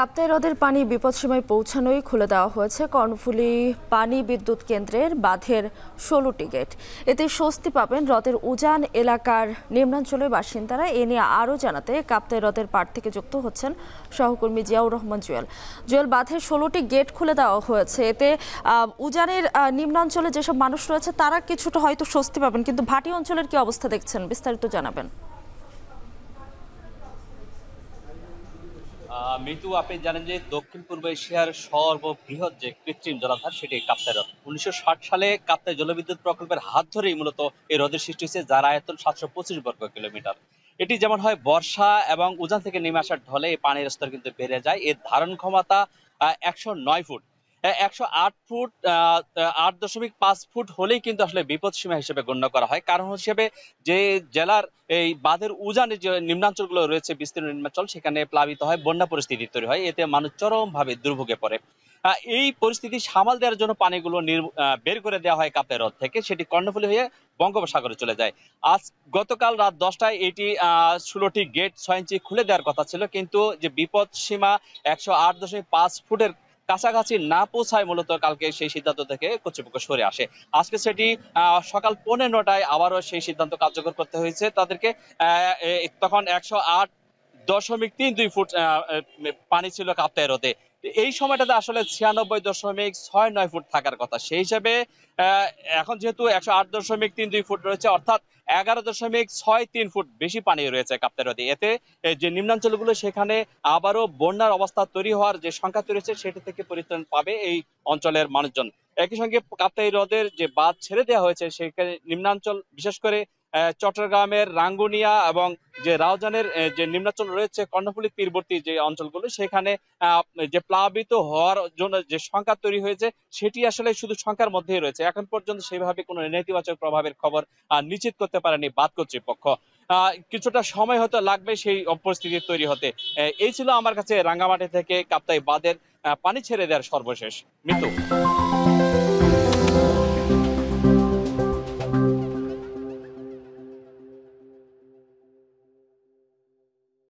কাপ্তাই হ্রদের পানি বিপদসীমায় পৌঁছানোই খুলে দেওয়া হয়েছে কর্ণফুলি পানি বিদ্যুৎ কেন্দ্রের বাঁধের ষোলোটি গেট এতে স্বস্তি পাবেন হ্রদের উজান এলাকার নিম্নাঞ্চলের বাসিন্দারা এ নিয়ে আরও জানাতে কাপ্তাই হ্রদের পাট থেকে যুক্ত হচ্ছেন সহকর্মী জিয়াউর রহমান জুয়েল জুয়েল বাঁধের ষোলোটি গেট খুলে দেওয়া হয়েছে এতে উজানের নিম্নাঞ্চলে যেসব মানুষ রয়েছে তারা কিছুটা হয়তো স্বস্তি পাবেন কিন্তু ভাটি অঞ্চলের কি অবস্থা দেখছেন বিস্তারিত জানাবেন মৃত্যু আপনি জানেন যে দক্ষিণ পূর্ব এশিয়ার সর্ববৃহৎ যে কৃত্রিম জলাধার সেটি কাপ্তাই হ্রদ উনিশশো সালে কাপ্তাই জলবিদ্যুৎ প্রকল্পের হাত ধরেই মূলত এই হ্রদের সৃষ্টি হয়েছে যার আয়তন সাতশো পঁচিশ বর্গ কিলোমিটার এটি যেমন হয় বর্ষা এবং উজান থেকে নেমে আসার ঢলে পানির স্তর কিন্তু বেড়ে যায় এর ধারণ ক্ষমতা একশো নয় ফুট একশো আট ফুট আট দশমিক পাঁচ ফুট হলেই কিন্তু আসলে বিপদ সীমা হিসেবে গণ্য করা হয় কারণ হিসেবে যে জেলার এই বাঁধের উজানে যে নিম্নাঞ্চলগুলো রয়েছে বিস্তীর্ণ নিম্নাঞ্চল সেখানে প্লাবিত হয় বন্যা পরিস্থিতি তৈরি হয় এতে মানুষ চরমভাবে দুর্ভোগে পড়ে এই পরিস্থিতি সামাল দেওয়ার জন্য পানিগুলো বের করে দেওয়া হয় কাপের রথ থেকে সেটি কর্ণফুলি হয়ে বঙ্গোপসাগরে চলে যায় আজ গতকাল রাত দশটায় এটি ষোলোটি গেট ছয় ইঞ্চি খুলে দেওয়ার কথা ছিল কিন্তু যে বিপদ সীমা একশো আট দশমিক পাঁচ ফুটের কাছাকাছি না পৌঁছায় মূলত কালকে সেই সিদ্ধান্ত থেকে কর্তৃপক্ষ সরে আসে আজকে সেটি সকাল পনেরো নটায় আবারও সেই সিদ্ধান্ত কার্যকর করতে হয়েছে তাদেরকে তখন একশো আট দশমিক তিন দুই ফুট পানি ছিল কাপ্তায় হ্রদে এই সময়টাতে আসলে ছিয়ানব্বই দশমিক ছয় নয় ফুট থাকার কথা সেই হিসাবে এখন যেহেতু একশো আট দশমিক তিন দুই ফুট রয়েছে অর্থাৎ এগারো দশমিক ছয় তিন ফুট বেশি পানি রয়েছে কাপ্তাই নদী এতে যে নিম্নাঞ্চলগুলো সেখানে আবারও বন্যার অবস্থা তৈরি হওয়ার যে সংখ্যা তৈরি সেটা থেকে পরিত্রাণ পাবে এই অঞ্চলের মানুষজন একই সঙ্গে কাপ্তাই হ্রদের যে বাঁধ ছেড়ে দেওয়া হয়েছে সেখানে নিম্নাঞ্চল বিশেষ করে চট্টগ্রামের রাঙ্গুনিয়া এবং যে রাউজানের যে নিম্নাচল রয়েছে কর্ণফুলি তীরবর্তী যে অঞ্চলগুলো সেখানে যে প্লাবিত হওয়ার জন্য যে সংখ্যা তৈরি হয়েছে সেটি আসলে শুধু সংখ্যার মধ্যেই রয়েছে এখন পর্যন্ত সেভাবে কোনো নেতিবাচক প্রভাবের খবর নিশ্চিত করতে পারেনি বাদ কর্তৃপক্ষ কিছুটা সময় হয়তো লাগবে সেই পরিস্থিতি তৈরি হতে এই ছিল আমার কাছে রাঙ্গামাটি থেকে কাপ্তাই বাদের পানি ছেড়ে দেওয়ার সর্বশেষ মৃত্যু